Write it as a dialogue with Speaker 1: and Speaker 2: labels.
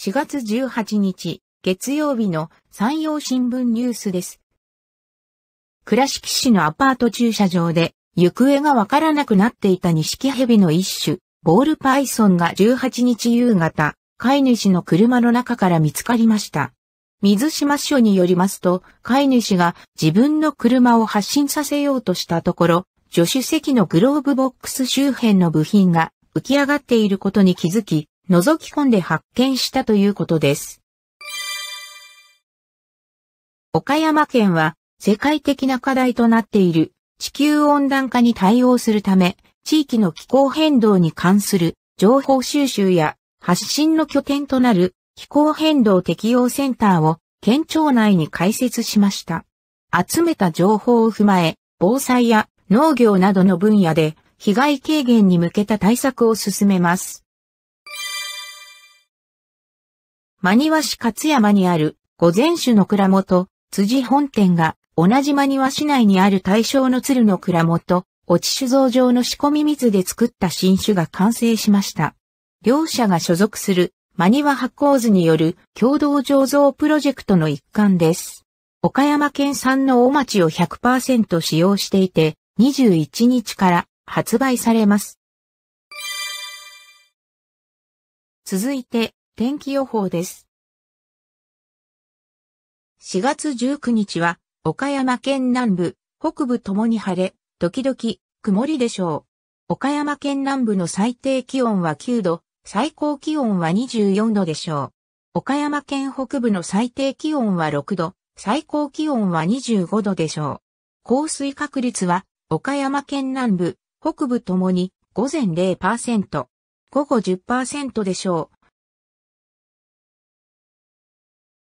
Speaker 1: 4月18日、月曜日の山陽新聞ニュースです。倉敷市のアパート駐車場で、行方がわからなくなっていた錦蛇の一種、ボールパイソンが18日夕方、飼い主の車の中から見つかりました。水島署によりますと、飼い主が自分の車を発進させようとしたところ、助手席のグローブボックス周辺の部品が浮き上がっていることに気づき、覗き込んで発見したということです。岡山県は世界的な課題となっている地球温暖化に対応するため、地域の気候変動に関する情報収集や発信の拠点となる気候変動適用センターを県庁内に開設しました。集めた情報を踏まえ、防災や農業などの分野で被害軽減に向けた対策を進めます。真庭市勝山にある、御前種の蔵元、辻本店が、同じ真庭市内にある大正の鶴の蔵元、落ち酒造場の仕込み水で作った新酒が完成しました。両社が所属する、真庭発酵図による共同醸造プロジェクトの一環です。岡山県産の大町を100%使用していて、21日から発売されます。続いて、天気予報です。4月19日は、岡山県南部、北部ともに晴れ、時々曇りでしょう。岡山県南部の最低気温は9度、最高気温は24度でしょう。岡山県北部の最低気温は6度、最高気温は25度でしょう。降水確率は、岡山県南部、北部ともに午前0%、午後10%でしょう。